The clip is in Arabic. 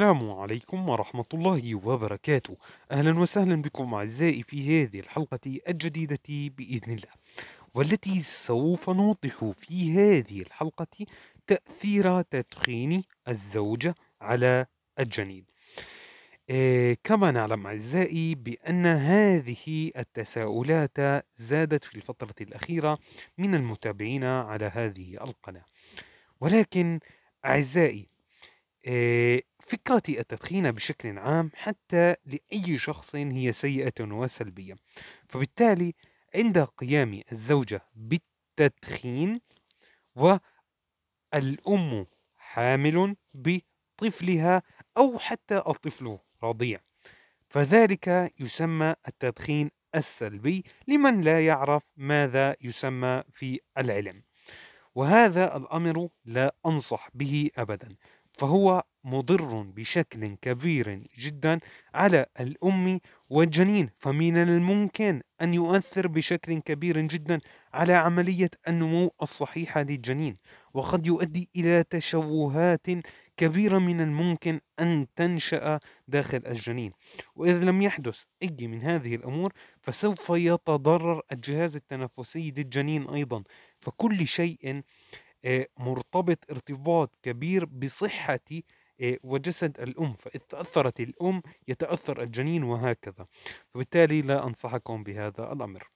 السلام عليكم ورحمة الله وبركاته أهلا وسهلا بكم أعزائي في هذه الحلقة الجديدة بإذن الله والتي سوف نوضح في هذه الحلقة تأثير تدخين الزوجة على الجنين آه، كما نعلم أعزائي بأن هذه التساؤلات زادت في الفترة الأخيرة من المتابعين على هذه القناة ولكن أعزائي آه، فكرة التدخين بشكل عام حتى لأي شخص هي سيئة وسلبية فبالتالي عند قيام الزوجة بالتدخين والأم حامل بطفلها أو حتى الطفل رضيع فذلك يسمى التدخين السلبي لمن لا يعرف ماذا يسمى في العلم وهذا الأمر لا أنصح به أبدا فهو مضر بشكل كبير جدا على الأم والجنين فمن الممكن أن يؤثر بشكل كبير جدا على عملية النمو الصحيحة للجنين وقد يؤدي إلى تشوهات كبيرة من الممكن أن تنشأ داخل الجنين وإذا لم يحدث أي من هذه الأمور فسوف يتضرر الجهاز التنفسي للجنين أيضا فكل شيء آه، مرتبط ارتباط كبير بصحة إيه، وجسد الأم فإذا تأثرت الأم يتأثر الجنين وهكذا فبالتالي لا أنصحكم بهذا الأمر